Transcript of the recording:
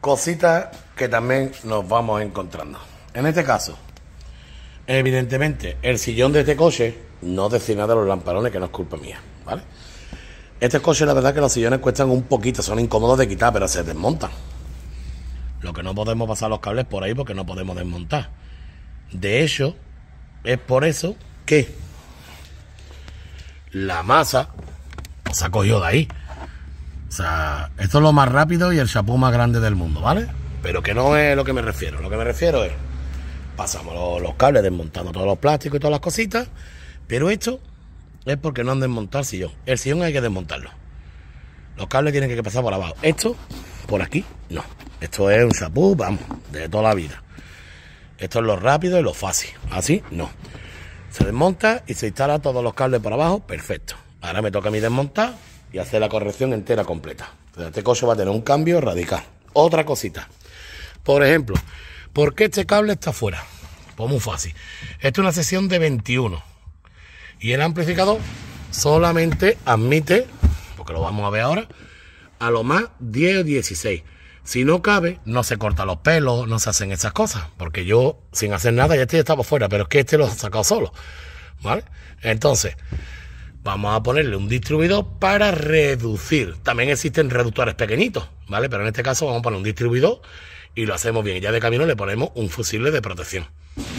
cositas que también nos vamos encontrando. En este caso, evidentemente, el sillón de este coche no destina de los lamparones, que no es culpa mía, ¿vale? Este coche, la verdad, que los sillones cuestan un poquito, son incómodos de quitar, pero se desmontan. Lo que no podemos pasar los cables por ahí porque no podemos desmontar. De hecho, es por eso que la masa se ha cogido de ahí. O sea, esto es lo más rápido y el chapú más grande del mundo, ¿vale? Pero que no es lo que me refiero. Lo que me refiero es, pasamos los, cables desmontando todos los plásticos y todas las cositas, pero esto es porque no han desmontado el sillón. El sillón hay que desmontarlo. Los cables tienen que pasar por abajo. Esto, por aquí, no. Esto es un chapú, vamos, de toda la vida. Esto es lo rápido y lo fácil. Así, no. Se desmonta y se instala todos los cables por abajo, perfecto. Ahora me toca a mí desmontar y hacer la corrección entera completa. Entonces, este coche va a tener un cambio radical. Otra cosita. Por ejemplo, ¿por qué este cable está fuera? Pues muy fácil. Esta es una sesión de 21. Y el amplificador solamente admite, porque lo vamos a ver ahora, a lo más 10 o 16. Si no cabe, no se corta los pelos, no se hacen esas cosas. Porque yo, sin hacer nada, ya este estaba fuera, pero es que este lo ha sacado solo. ¿Vale? Entonces, vamos a ponerle un distribuidor para reducir. También existen reductores pequeñitos, ¿vale? Pero en este caso vamos a poner un distribuidor y lo hacemos bien. Y ya de camino le ponemos un fusible de protección.